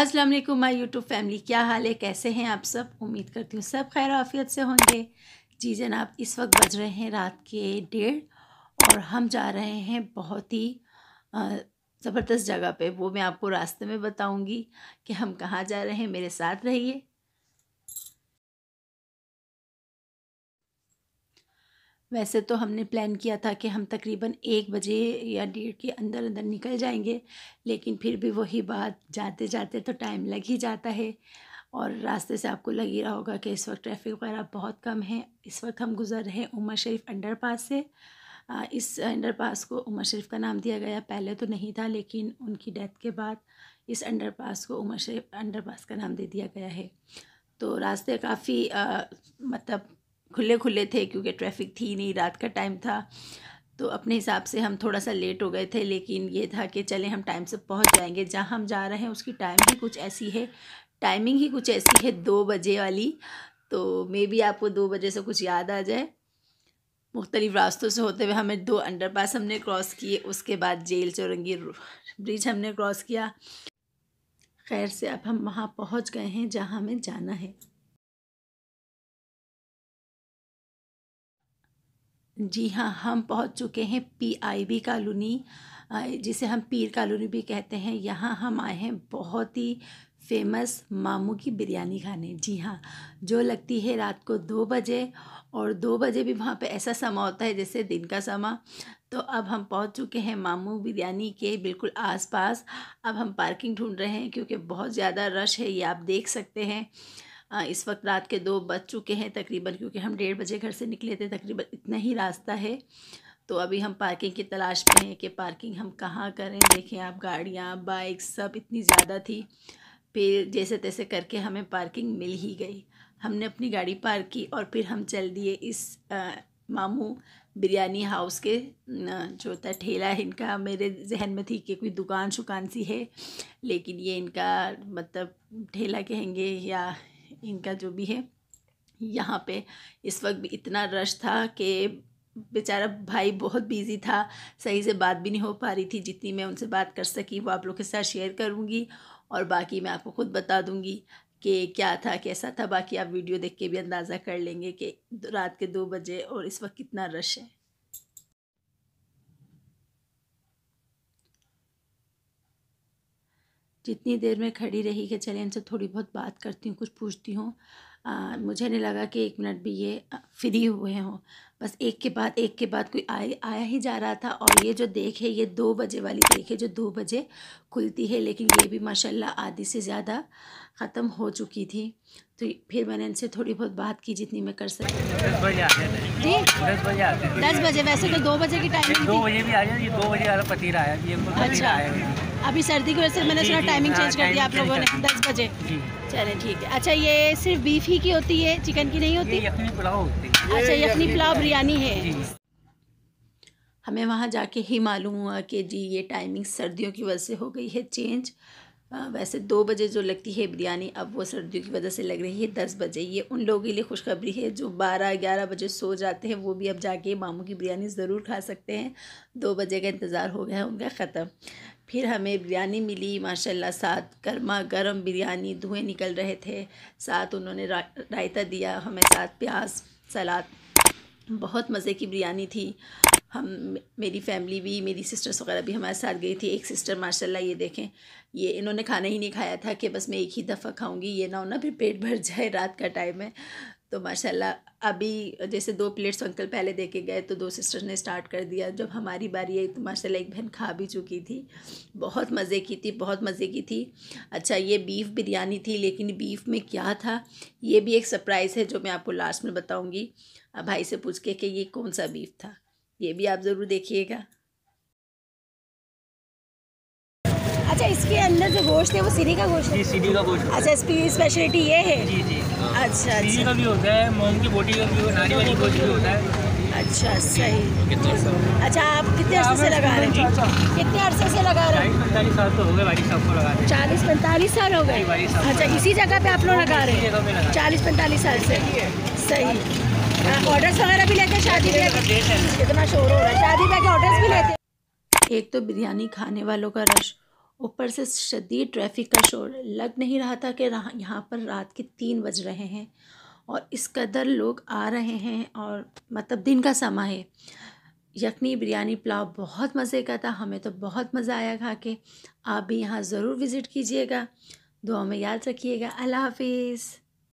अस्सलाम वालेकुम my YouTube family क्या हाल है कैसे हैं आप सब उम्मीद करती हूँ सब खैर आफियत से होंगे जी जनाब इस वक्त बज रहे हैं रात के डेढ़ और हम जा रहे हैं बहुत ही ज़बरदस्त जगह पे वो मैं आपको रास्ते में बताऊँगी कि हम कहाँ जा रहे हैं मेरे साथ रहिए वैसे तो हमने प्लान किया था कि हम तकरीबन एक बजे या डेढ़ के अंदर अंदर निकल जाएंगे लेकिन फिर भी वही बात जाते जाते तो टाइम लग ही जाता है और रास्ते से आपको लग ही रहा होगा कि इस वक्त ट्रैफिक वगैरह बहुत कम है इस वक्त हम गुज़र रहे हैं उमर शरीफ अंडर पास से इस अंडर पास को उमर शरीफ का नाम दिया गया पहले तो नहीं था लेकिन उनकी डेथ के बाद इस अंडर पास को उमर शरीफ अंडर पास का नाम दे दिया गया है तो रास्ते काफ़ी मतलब खुले खुले थे क्योंकि ट्रैफिक थी नहीं रात का टाइम था तो अपने हिसाब से हम थोड़ा सा लेट हो गए थे लेकिन ये था कि चले हम टाइम से पहुंच जाएंगे जहां हम जा रहे हैं उसकी टाइम भी कुछ ऐसी है टाइमिंग ही कुछ ऐसी है दो बजे वाली तो मे बी आपको दो बजे से कुछ याद आ जाए मुख्तलिफ़ रास्तों से होते हुए हमें दो पास हमने क्रॉस किए उसके बाद जेल चौरंगी ब्रिज हमने क्रॉस किया खैर से अब हम वहाँ पहुँच गए हैं जहाँ हमें जाना है जी हाँ हम पहुँच चुके हैं पीआईबी कॉलोनी जिसे हम पीर कॉलोनी भी कहते हैं यहाँ हम आए हैं बहुत ही फेमस मामू की बिरयानी खाने जी हाँ जो लगती है रात को दो बजे और दो बजे भी वहाँ पे ऐसा समा होता है जैसे दिन का समा तो अब हम पहुँच चुके हैं मामू बिरयानी के बिल्कुल आसपास अब हम पार्किंग ढूंढ रहे हैं क्योंकि बहुत ज़्यादा रश है ये आप देख सकते हैं इस वक्त रात के दो बज चुके हैं तकरीबन क्योंकि हम डेढ़ बजे घर से निकले थे तकरीबन इतना ही रास्ता है तो अभी हम पार्किंग की तलाश में हैं कि पार्किंग हम कहाँ करें देखें आप गाड़ियाँ बाइक सब इतनी ज़्यादा थी फिर जैसे तैसे करके हमें पार्किंग मिल ही गई हमने अपनी गाड़ी पार्क की और फिर हम चल दिए इस आ, मामू बिरयानी हाउस के जो होता ठेला है इनका मेरे जहन में थी कि कोई दुकान शुकान सी है लेकिन ये इनका मतलब ठेला कहेंगे या इनका जो भी है यहाँ पे इस वक्त भी इतना रश था कि बेचारा भाई बहुत बिज़ी था सही से बात भी नहीं हो पा रही थी जितनी मैं उनसे बात कर सकी वो आप लोग के साथ शेयर करूँगी और बाकी मैं आपको ख़ुद बता दूँगी कि क्या था कैसा था बाकी आप वीडियो देख के भी अंदाज़ा कर लेंगे कि रात के दो बजे और इस वक्त कितना रश है जितनी देर में खड़ी रही कि चले इनसे थोड़ी बहुत बात करती हूँ कुछ पूछती हूँ मुझे नहीं लगा कि एक मिनट भी ये फ्री हुए हों बस एक के बाद एक के बाद कोई आ, आया ही जा रहा था और ये जो देख है ये दो बजे वाली देख है जो दो बजे खुलती है लेकिन ये भी माशाल्लाह आधी से ज़्यादा ख़त्म हो चुकी थी तो फिर मैंने इनसे थोड़ी बहुत बात की जितनी मैं कर सकती जी दस बजे आते दस बजे वैसे तो दो बजे की टाइम दो बजे भी आ जाए दो बजे वाला पतीरा आया तो अच्छा आया अभी सर्दी की वजह से मैंने सुना टाइमिंग चेंज कर दिया आप लोगों ने दस बजे चले ठीक है अच्छा ये सिर्फ बीफ ही की होती है चिकन की नहीं होती है अच्छा यखनी पुलाव बिरयानी है हमें वहाँ जाके ही मालूम हुआ कि जी ये टाइमिंग सर्दियों की वजह से हो गई है चेंज हाँ, वैसे दो बजे जो लगती है बिरयानी अब वो सर्दियों की वजह से लग रही है दस बजे ये उन लोगों के लिए खुशखबरी है जो बारह ग्यारह बजे सो जाते हैं वो भी अब जाके मामू की बिरयानी ज़रूर खा सकते हैं दो बजे का इंतज़ार हो गया है उनका ख़त्म फिर हमें बिरयानी मिली माशाल्लाह साथ गर्मा गर्म बिरयानी धुएँ निकल रहे थे साथ उन्होंने रा, रायता दिया हमें साथ प्याज सलाद बहुत मज़े की बिरयानी थी हम मेरी फैमिली भी मेरी सिस्टर्स वगैरह भी हमारे साथ गई थी एक सिस्टर माशाल्लाह ये देखें ये इन्होंने खाना ही नहीं खाया था कि बस मैं एक ही दफ़ा खाऊंगी ये ना हो ना फिर पेट भर जाए रात का टाइम है तो माशाल्लाह अभी जैसे दो प्लेट्स अंकल पहले देके गए तो दो सिस्टर्स ने स्टार्ट कर दिया जब हमारी बारी आई तो माशाल्लाह एक बहन खा भी चुकी थी बहुत मज़े की थी बहुत मज़े की थी अच्छा ये बीफ़ बिरयानी थी लेकिन बीफ़ में क्या था ये भी एक सरप्राइज़ है जो मैं आपको लास्ट में बताऊँगी भाई से पूछ के कि ये कौन सा बीफ़ था ये भी आप ज़रूर देखिएगा अच्छा इसके अंदर जो गोश्त है वो सीढ़ी का गोश्त है सीढ़ी का गोश्त अच्छा इसकी स्पेशलिटी ये है जी जी अच्छा सीढ़ी अच्छा। का भी होता है मोम की बोटी का भी भी होता है अच्छा सही अच्छा आप कितने अर्से से लगा रहे हैं कितने अर्से से लगा रहे हैं पैंतालीस साल तो हो गए भाई साहब को लगा रहे चालीस पैंतालीस साल हो गए अच्छा इसी जगह पे आप लोग लगा रहे हैं चालीस पैंतालीस साल से सही ऑर्डर्स हाँ, वगैरह भी लेते हैं शादी में कितना शोर हो रहा है शादी में ऑर्डर्स भी लेते हैं एक तो बिरयानी खाने वालों का रश ऊपर से शदीद ट्रैफिक का शोर लग नहीं रहा था कि यहाँ पर रात के तीन बज रहे हैं और इस कदर लोग आ रहे हैं और मतलब दिन का समय है यखनी बिरयानी पुलाव बहुत मज़े का था हमें तो बहुत मज़ा आया खा के आप भी यहाँ ज़रूर विज़िट कीजिएगा दुआ में याद रखिएगा अल्लाह हाफिज़